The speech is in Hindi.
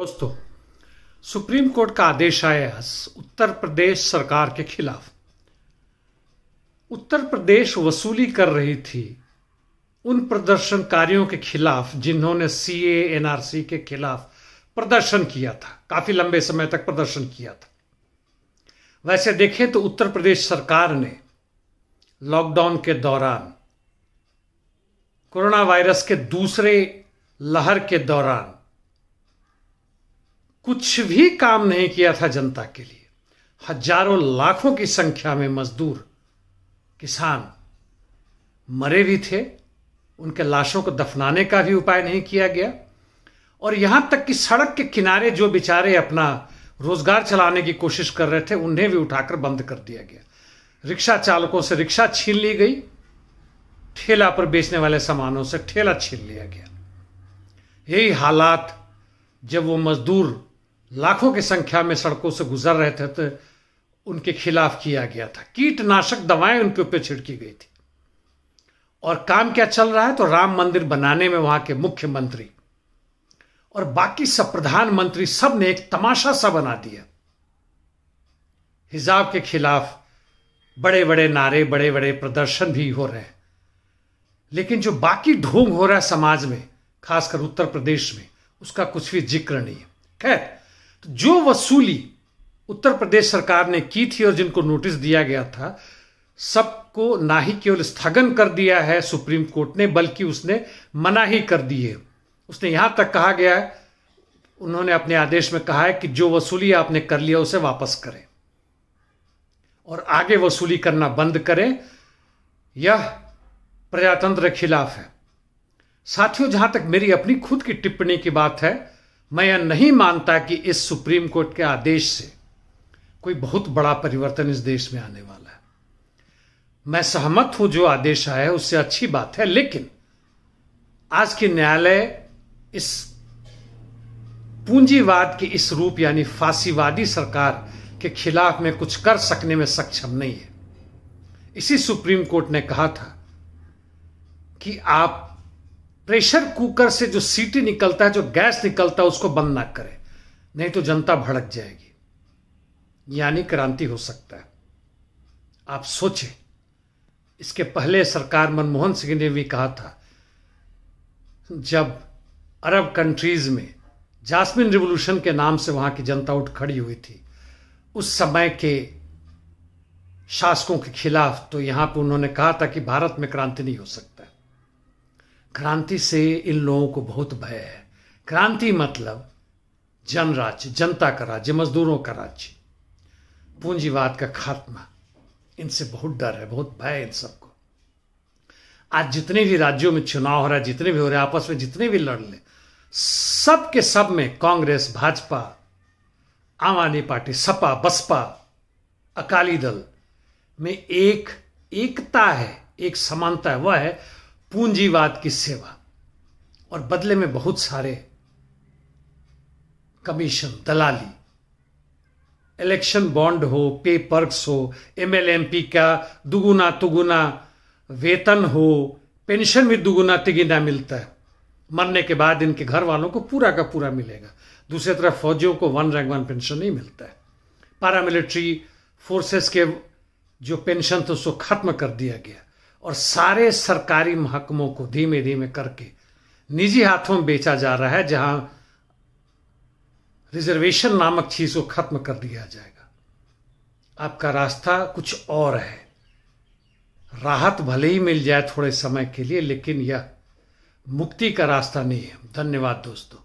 दोस्तों सुप्रीम कोर्ट का आदेश आया उत्तर प्रदेश सरकार के खिलाफ उत्तर प्रदेश वसूली कर रही थी उन प्रदर्शनकारियों के खिलाफ जिन्होंने सी एनआरसी के खिलाफ प्रदर्शन किया था काफी लंबे समय तक प्रदर्शन किया था वैसे देखें तो उत्तर प्रदेश सरकार ने लॉकडाउन के दौरान कोरोना वायरस के दूसरे लहर के दौरान कुछ भी काम नहीं किया था जनता के लिए हजारों लाखों की संख्या में मजदूर किसान मरे भी थे उनके लाशों को दफनाने का भी उपाय नहीं किया गया और यहां तक कि सड़क के किनारे जो बेचारे अपना रोजगार चलाने की कोशिश कर रहे थे उन्हें भी उठाकर बंद कर दिया गया रिक्शा चालकों से रिक्शा छीन ली गई ठेला पर बेचने वाले सामानों से ठेला छीन लिया गया यही हालात जब वो मजदूर लाखों की संख्या में सड़कों से गुजर रहे थे तो उनके खिलाफ किया गया था कीटनाशक दवाएं उनके ऊपर छिड़की गई थी और काम क्या चल रहा है तो राम मंदिर बनाने में वहां के मुख्यमंत्री और बाकी सब प्रधानमंत्री सब ने एक तमाशा सा बना दिया हिजाब के खिलाफ बड़े बड़े नारे बड़े बड़े प्रदर्शन भी हो रहे हैं लेकिन जो बाकी ढोंग हो रहा है समाज में खासकर उत्तर प्रदेश में उसका कुछ भी जिक्र नहीं है खैर जो वसूली उत्तर प्रदेश सरकार ने की थी और जिनको नोटिस दिया गया था सबको ना ही केवल स्थगन कर दिया है सुप्रीम कोर्ट ने बल्कि उसने मना ही कर दी है उसने यहां तक कहा गया है उन्होंने अपने आदेश में कहा है कि जो वसूली आपने कर लिया उसे वापस करें और आगे वसूली करना बंद करें यह प्रजातंत्र के खिलाफ है साथियों जहां तक मेरी अपनी खुद की टिप्पणी की बात है मैं यह नहीं मानता कि इस सुप्रीम कोर्ट के आदेश से कोई बहुत बड़ा परिवर्तन इस देश में आने वाला है मैं सहमत हूं जो आदेश आया है उससे अच्छी बात है लेकिन आज के न्यायालय इस पूंजीवाद के इस रूप यानी फांसीवादी सरकार के खिलाफ में कुछ कर सकने में सक्षम नहीं है इसी सुप्रीम कोर्ट ने कहा था कि आप प्रेशर कुकर से जो सीटी निकलता है जो गैस निकलता है उसको बंद ना करें नहीं तो जनता भड़क जाएगी यानी क्रांति हो सकता है आप सोचें इसके पहले सरकार मनमोहन सिंह ने भी कहा था जब अरब कंट्रीज में जास्मिन रिवॉल्यूशन के नाम से वहां की जनता उठ खड़ी हुई थी उस समय के शासकों के खिलाफ तो यहां पर उन्होंने कहा था कि भारत में क्रांति नहीं हो सकती क्रांति से इन लोगों को बहुत भय है क्रांति मतलब जनराज्य जनता का राज्य मजदूरों का राज्य पूंजीवाद का खात्मा इनसे बहुत डर है बहुत भय है इन सबको आज जितने भी राज्यों में चुनाव हो रहा है जितने भी हो रहे हैं आपस में जितने भी लड़ ले सब के सब में कांग्रेस भाजपा आम आदमी पार्टी सपा बसपा अकाली दल में एक एकता है एक समानता है वह है पूंजीवाद की सेवा और बदले में बहुत सारे कमीशन दलाली इलेक्शन बॉन्ड हो पे पर्क्स हो एम एल एम पी का दुगुना तुगुना वेतन हो पेंशन भी दुगुना तिगुना मिलता है मरने के बाद इनके घर वालों को पूरा का पूरा मिलेगा दूसरी तरफ फौजियों को वन रैंक वन पेंशन नहीं मिलता है पैरामिलिट्री फोर्सेस के जो पेंशन थे उसको खत्म कर दिया गया और सारे सरकारी महकमों को धीमे धीमे करके निजी हाथों में बेचा जा रहा है जहां रिजर्वेशन नामक चीज को खत्म कर दिया जाएगा आपका रास्ता कुछ और है राहत भले ही मिल जाए थोड़े समय के लिए लेकिन यह मुक्ति का रास्ता नहीं है धन्यवाद दोस्तों